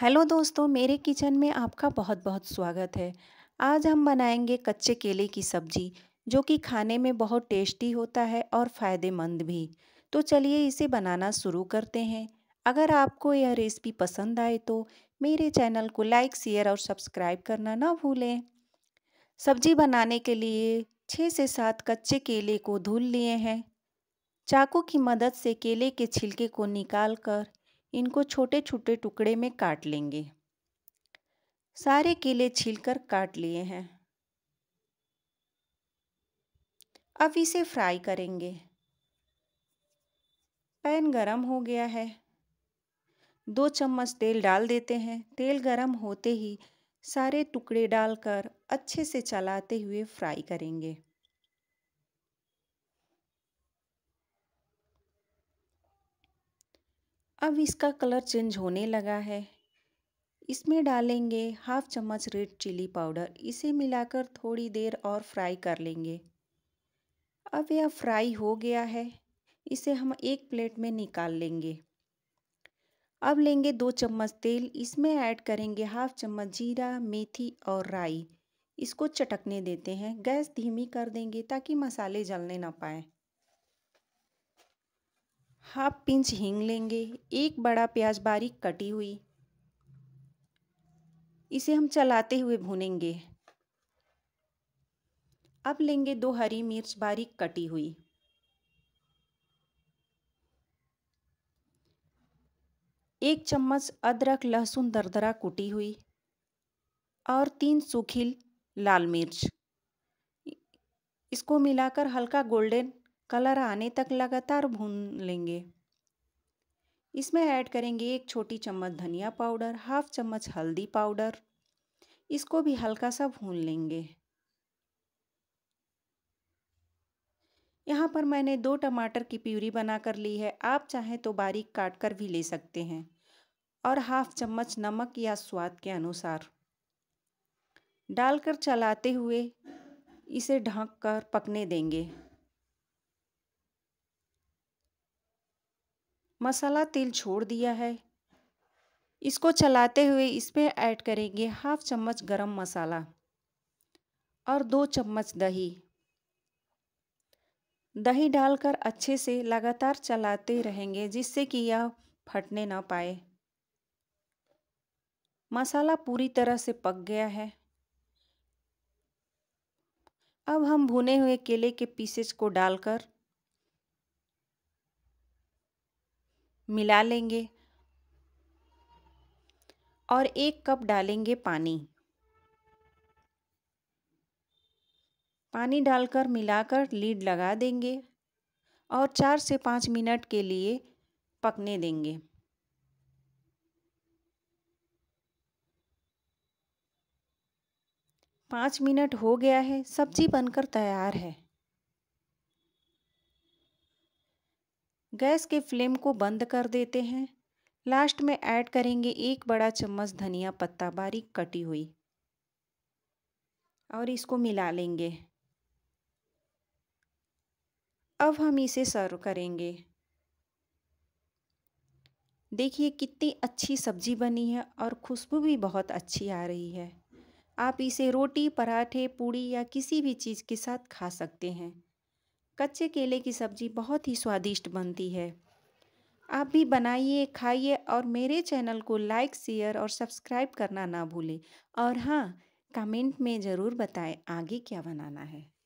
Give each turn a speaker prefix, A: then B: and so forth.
A: hello दोस्तों मेरे kitchen में आपका बहुत बहुत स्वागत है आज हम बनाएंगे कच्चे केले की सब्जी जो कि खाने में बहुत टेस्टी होता है और फ़ायदेमंद भी तो चलिए इसे बनाना शुरू करते हैं अगर आपको यह रेसिपी पसंद आए तो मेरे चैनल को लाइक शेयर और सब्सक्राइब करना ना भूलें सब्जी बनाने के लिए छः से सात कच्चे केले को धुल लिए हैं चाकू की मदद से केले के छिलके को निकाल कर इनको छोटे छोटे टुकड़े में काट लेंगे सारे केले छीलकर काट लिए हैं अब इसे फ्राई करेंगे पैन गरम हो गया है दो चम्मच तेल डाल देते हैं तेल गरम होते ही सारे टुकड़े डालकर अच्छे से चलाते हुए फ्राई करेंगे अब इसका कलर चेंज होने लगा है इसमें डालेंगे हाफ चम्मच रेड चिली पाउडर इसे मिलाकर थोड़ी देर और फ्राई कर लेंगे अब यह फ्राई हो गया है इसे हम एक प्लेट में निकाल लेंगे अब लेंगे दो चम्मच तेल इसमें ऐड करेंगे हाफ चम्मच जीरा मेथी और राई इसको चटकने देते हैं गैस धीमी कर देंगे ताकि मसाले जलने ना पाएँ हाफ पिंच हींग लेंगे एक बड़ा प्याज बारीक कटी हुई इसे हम चलाते हुए भूनेंगे अब लेंगे दो हरी मिर्च बारीक कटी हुई एक चम्मच अदरक लहसुन दरदरा कुटी हुई और तीन सूखी लाल मिर्च इसको मिलाकर हल्का गोल्डन कलर आने तक लगातार भून लेंगे इसमें ऐड करेंगे एक छोटी चम्मच धनिया पाउडर हाफ चम्मच हल्दी पाउडर इसको भी हल्का सा भून लेंगे यहाँ पर मैंने दो टमाटर की प्यूरी बना कर ली है आप चाहें तो बारीक काट कर भी ले सकते हैं और हाफ चम्मच नमक या स्वाद के अनुसार डालकर चलाते हुए इसे ढककर कर पकने देंगे मसाला तेल छोड़ दिया है इसको चलाते हुए इसमें ऐड करेंगे हाफ चम्मच गरम मसाला और दो चम्मच दही दही डालकर अच्छे से लगातार चलाते रहेंगे जिससे कि यह फटने ना पाए मसाला पूरी तरह से पक गया है अब हम भुने हुए केले के पीसेज को डालकर मिला लेंगे और एक कप डालेंगे पानी पानी डालकर मिलाकर लीड लगा देंगे और चार से पाँच मिनट के लिए पकने देंगे पाँच मिनट हो गया है सब्जी बनकर तैयार है गैस के फ्लेम को बंद कर देते हैं लास्ट में ऐड करेंगे एक बड़ा चम्मच धनिया पत्ता बारीक कटी हुई और इसको मिला लेंगे अब हम इसे सर्व करेंगे देखिए कितनी अच्छी सब्जी बनी है और खुशबू भी बहुत अच्छी आ रही है आप इसे रोटी पराठे पूड़ी या किसी भी चीज़ के साथ खा सकते हैं कच्चे केले की सब्ज़ी बहुत ही स्वादिष्ट बनती है आप भी बनाइए खाइए और मेरे चैनल को लाइक शेयर और सब्सक्राइब करना ना भूलें और हाँ कमेंट में ज़रूर बताएं आगे क्या बनाना है